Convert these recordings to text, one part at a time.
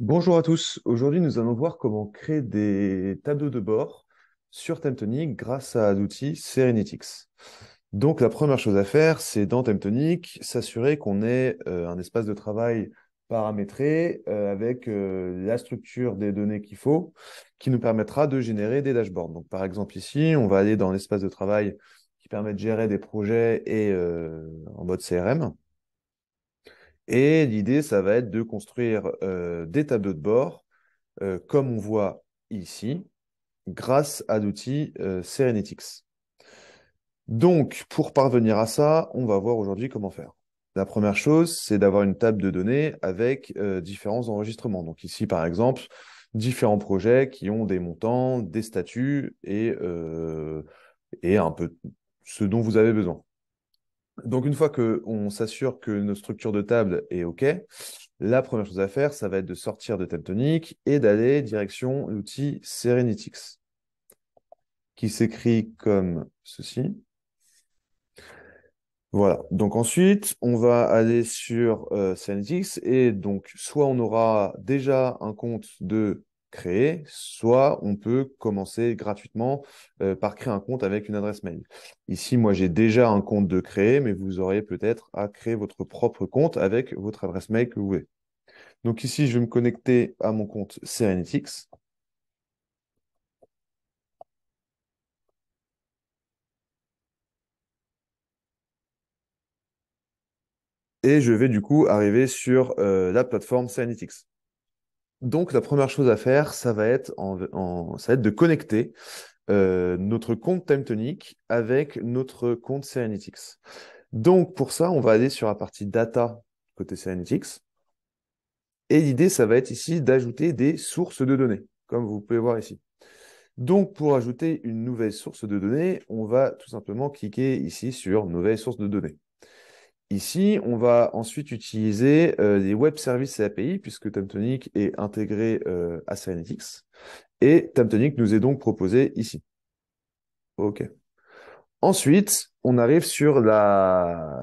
Bonjour à tous. Aujourd'hui, nous allons voir comment créer des tableaux de bord sur Temptonic grâce à l'outil Serenitix. Donc, la première chose à faire, c'est dans Temptonic s'assurer qu'on ait euh, un espace de travail paramétré euh, avec euh, la structure des données qu'il faut, qui nous permettra de générer des dashboards. Donc, par exemple, ici, on va aller dans l'espace de travail qui permet de gérer des projets et en mode CRM. Et l'idée, ça va être de construire euh, des tableaux de bord, euh, comme on voit ici, grâce à l'outil euh, Serenetics. Donc, pour parvenir à ça, on va voir aujourd'hui comment faire. La première chose, c'est d'avoir une table de données avec différents enregistrements. Donc ici, par exemple, différents projets qui ont des montants, des statuts et, et un peu ce dont vous avez besoin. Donc, une fois qu'on s'assure que nos structures de table est OK, la première chose à faire, ça va être de sortir de tonique et d'aller direction l'outil SerenityX qui s'écrit comme ceci. Voilà. Donc ensuite, on va aller sur euh, et donc soit on aura déjà un compte de créer, soit on peut commencer gratuitement euh, par créer un compte avec une adresse mail. Ici, moi, j'ai déjà un compte de créer, mais vous aurez peut-être à créer votre propre compte avec votre adresse mail que vous voulez. Donc ici, je vais me connecter à mon compte Serenitix. Et je vais du coup arriver sur euh, la plateforme Serenitix. Donc, la première chose à faire, ça va être, en, être de connecter euh, notre compte Timetonic avec notre compte SerenityX. Donc, pour ça, on va aller sur la partie data côté SerenityX. Et l'idée, ça va être ici d'ajouter des sources de données, comme vous pouvez voir ici. Donc, pour ajouter une nouvelle source de données, on va tout simplement cliquer ici sur Nouvelle source de données. Ici, on va ensuite utiliser les euh, des web services et API, puisque Temptonic est intégré euh, à Cyanetics. Et Temptonic nous est donc proposé ici. OK. Ensuite, on arrive sur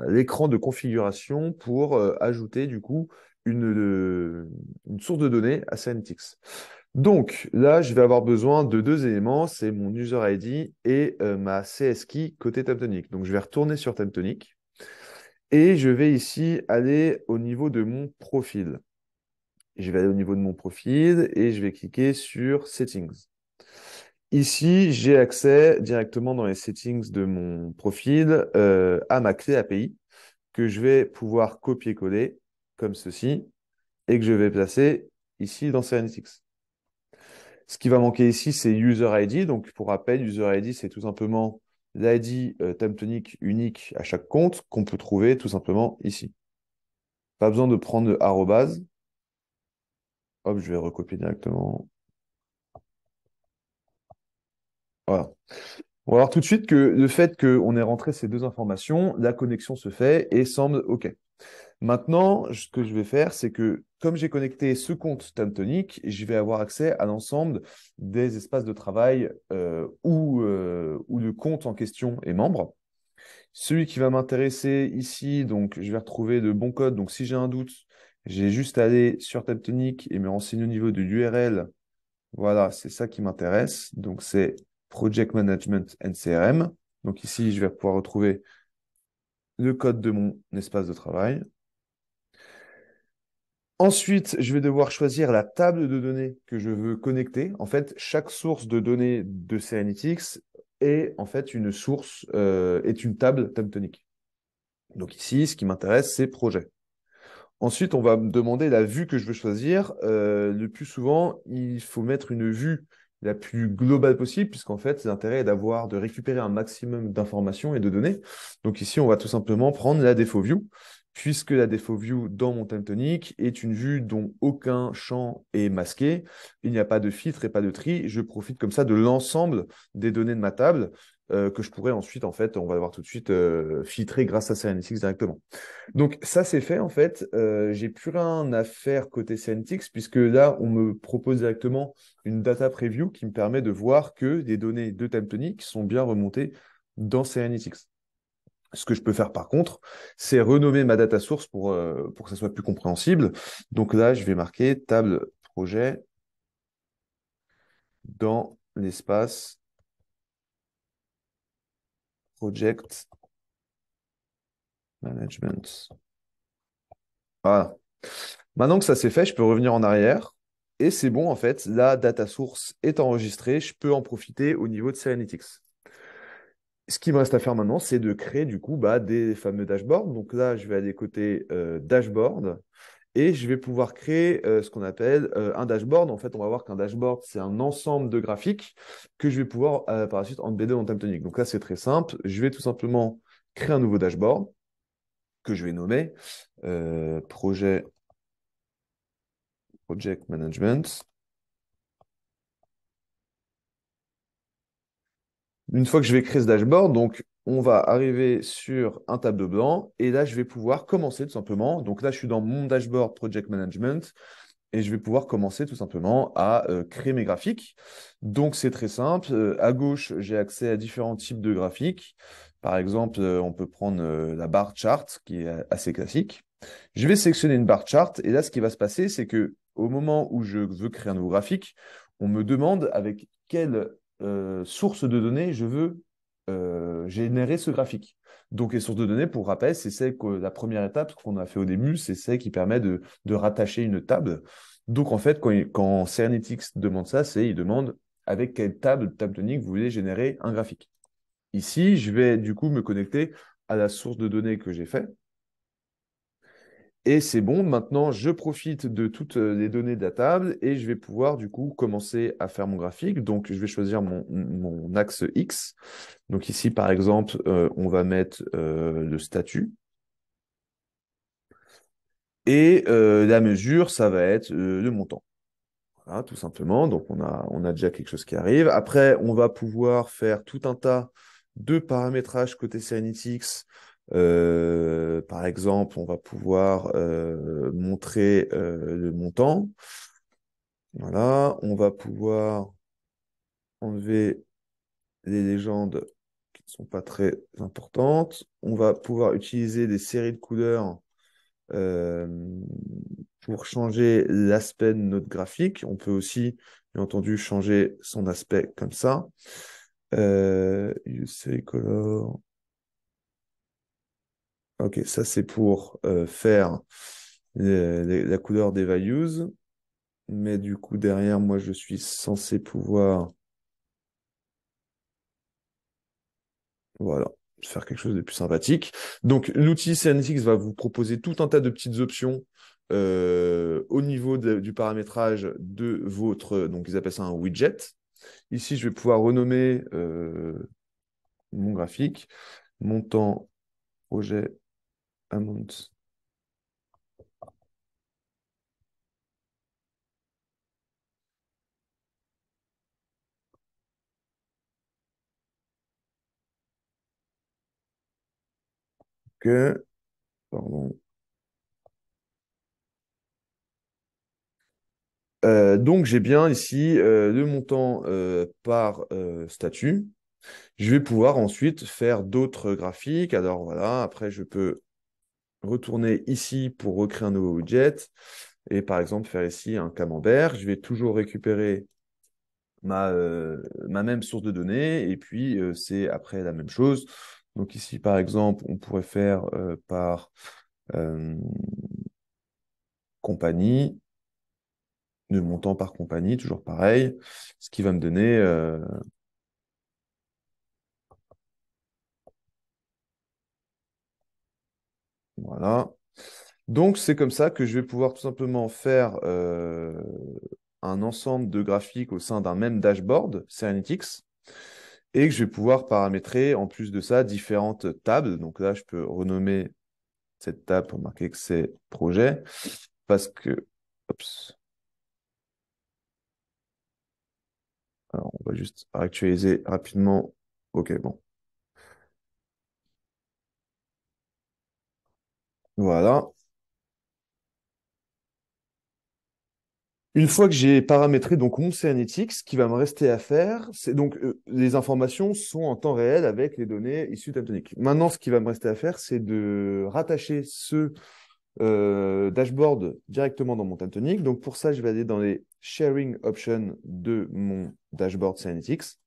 l'écran de configuration pour euh, ajouter du coup une, source de données à Cyanetics. Donc là, je vais avoir besoin de deux éléments, c'est mon user ID et ma CS côté Temptonic. Donc je vais retourner sur Temptonic. Et je vais ici aller au niveau de mon profil. Je vais aller au niveau de mon profil et je vais cliquer sur Settings. Ici, j'ai accès directement dans les settings de mon profil euh, à ma clé API que je vais pouvoir copier-coller comme ceci et que je vais placer ici dans Cyanetics. Ce qui va manquer ici, c'est User ID. Donc, pour rappel, User ID, c'est tout simplement l'ID euh, unique à chaque compte qu'on peut trouver tout simplement ici. Pas besoin de prendre arrobase. Hop, je vais recopier directement. Voilà. On va voir tout de suite que le fait qu'on ait rentré ces deux informations, la connexion se fait et semble OK. Maintenant, ce que je vais faire, c'est que comme j'ai connecté ce compte Tantonic, je vais avoir accès à l'ensemble des espaces de travail euh, euh, où, le compte en question est membre. Celui qui va m'intéresser ici, donc je vais retrouver le bon code. Donc si j'ai un doute, j'ai juste à aller sur Tantonic et me renseigner au niveau de l'URL. Voilà, c'est ça qui m'intéresse. Donc c'est Project Management NCRM. Donc ici, je vais pouvoir retrouver le code de mon espace de travail. Ensuite, je vais devoir choisir la table de données que je veux connecter. En fait, chaque source de données de CNITX est en fait une source, euh, est une table tectonique. Donc ici, ce qui m'intéresse, c'est projet. Ensuite, on va me demander la vue que je veux choisir. Euh, le plus souvent, il faut mettre une vue la plus globale possible, puisqu'en fait, l'intérêt est d'avoir, de récupérer un maximum d'informations et de données. Donc ici, on va tout simplement prendre la default view, puisque la défaut view dans mon tonic est une vue dont aucun champ est masqué. Il n'y a pas de filtre et pas de tri. Je profite comme ça de l'ensemble des données de ma table euh, que je pourrais ensuite, en fait, on va le voir tout de suite, euh, filtrer grâce à CNTX directement. Donc ça, c'est fait, en fait. Euh, j'ai plus rien à faire côté CNTX puisque là, on me propose directement une data preview qui me permet de voir que des données de time tonic sont bien remontées dans CNTX. Ce que je peux faire par contre, c'est renommer ma data source euh, pour, que ça soit plus compréhensible. Donc là, je vais marquer table projet dans l'espace project management. Voilà. Maintenant que ça c'est fait, je peux revenir en arrière et c'est bon en fait, la data source est enregistrée, je peux en profiter au niveau de Analytics ce qui me reste à faire maintenant, c'est de créer du coup bah, des fameux dashboards. Donc là, je vais aller côté euh, dashboard et je vais pouvoir créer euh, ce qu'on appelle euh, un dashboard. En fait, on va voir qu'un dashboard, c'est un ensemble de graphiques que je vais pouvoir par la suite embedder dans Temptonic. Donc là, c'est très simple. Je vais tout simplement créer un nouveau dashboard que je vais nommer projet Project Management. Une fois que je vais créer ce dashboard, donc on va arriver sur un tableau blanc et là, je vais pouvoir commencer tout simplement. Donc là, je suis dans mon dashboard Project Management et je vais pouvoir commencer tout simplement à euh, créer mes graphiques. Donc c'est très simple. Euh, à gauche, j'ai accès à différents types de graphiques. Par exemple, euh, on peut prendre la barre chart qui est assez classique. Je vais sélectionner une barre chart et là, ce qui va se passer, c'est que au moment où je veux créer un nouveau graphique, on me demande avec quelle euh, source de données, je veux euh, générer ce graphique. Donc, les sources de données, pour rappel, c'est celle que la première étape qu'on a fait au début, c'est celle qui permet de, rattacher une table. Donc, en fait, quand, demande ça, c'est il demande avec quelle table, table tonique, vous voulez générer un graphique. Ici, je vais du coup me connecter à la source de données que j'ai fait. Et c'est bon, maintenant je profite de toutes euh, les données de la table et je vais pouvoir du coup commencer à faire mon graphique. Donc je vais choisir mon, axe X. Donc ici par exemple, euh, on va mettre euh, le statut. Et la mesure, ça va être le montant. Voilà, tout simplement. Donc on a, on a déjà quelque chose qui arrive. Après, on va pouvoir faire tout un tas de paramétrages côté X. Euh, par exemple, on va pouvoir euh, montrer euh, le montant. Voilà, on va pouvoir enlever les légendes qui ne sont pas très importantes. On va pouvoir utiliser des séries de couleurs pour changer l'aspect de notre graphique. On peut aussi, bien entendu, changer son aspect comme ça. Euh, you color. Ok, ça c'est pour euh, faire euh, la couleur des values. Mais du coup, derrière, moi, je suis censé pouvoir... Voilà, faire quelque chose de plus sympathique. Donc, l'outil CNSX va vous proposer tout un tas de petites options euh, au niveau du paramétrage de votre... Donc, ils appellent ça un widget. Ici, je vais pouvoir renommer mon graphique, montant, projet, amount que, pardon. Euh, donc j'ai bien ici euh, le montant euh, par statut. Je vais pouvoir ensuite faire d'autres graphiques. Alors voilà, après je peux retourner ici pour recréer un nouveau widget et par exemple faire ici un camembert. Je vais toujours récupérer ma, euh, ma même source de données et puis euh, c'est après la même chose. Donc ici par exemple, on pourrait faire euh, par compagnie, de montant par compagnie, toujours pareil, ce qui va me donner Voilà. Donc, c'est comme ça que je vais pouvoir tout simplement faire euh, un ensemble de graphiques au sein d'un même dashboard Analytics, et que je vais pouvoir paramétrer en plus de ça différentes tables. Donc là, je peux renommer cette table pour marquer que c'est projet parce que. Alors, on va juste actualiser rapidement. Ok, bon. Voilà. Une fois que j'ai paramétré donc mon Cernetix, ce qui va me rester à faire, c'est donc euh, les informations sont en temps réel avec les données issues d'Aptonic. Maintenant, ce qui va me rester à faire, c'est de rattacher ce euh, dashboard directement dans mon Taptonic. Donc pour ça, je vais aller dans les sharing options de mon dashboard Cernetix.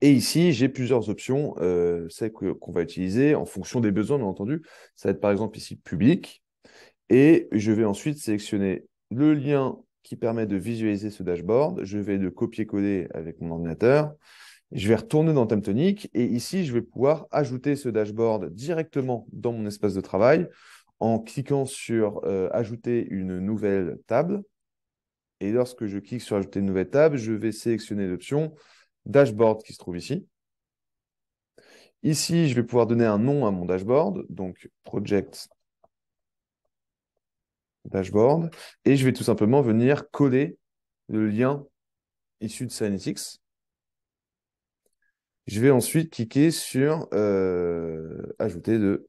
Et ici, j'ai plusieurs options, euh, celles qu'on va utiliser en fonction des besoins, bien entendu. Ça va être par exemple ici public. Et je vais ensuite sélectionner le lien qui permet de visualiser ce dashboard. Je vais le copier-coller avec mon ordinateur. Je vais retourner dans Temptonic et ici, je vais pouvoir ajouter ce dashboard directement dans mon espace de travail en cliquant sur euh, Ajouter une nouvelle table. Et lorsque je clique sur Ajouter une nouvelle table, je vais sélectionner l'option dashboard qui se trouve ici. Ici, je vais pouvoir donner un nom à mon dashboard, donc project dashboard, et je vais tout simplement venir coller le lien issu de Analytics. Je vais ensuite cliquer sur euh, ajouter de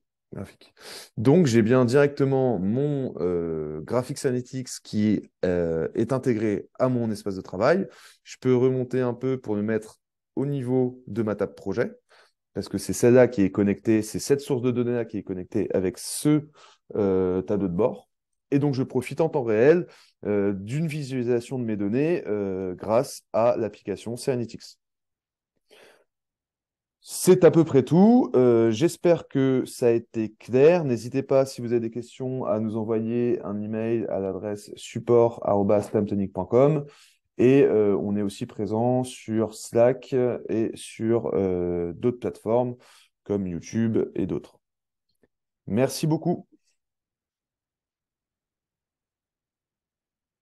donc, j'ai bien directement mon euh, Graphics Analytics qui euh, est intégré à mon espace de travail. Je peux remonter un peu pour me mettre au niveau de ma table projet, parce que c'est celle-là qui est connectée, c'est cette source de données-là qui est connectée avec ce euh, tableau de bord. Et donc, je profite en temps réel euh, d'une visualisation de mes données grâce à l'application Analytics. C'est à peu près tout. Euh, j'espère que ça a été clair. N'hésitez pas, si vous avez des questions, à nous envoyer un email à l'adresse support.com. Et euh, on est aussi présent sur Slack et sur euh, d'autres plateformes comme YouTube et d'autres. Merci beaucoup.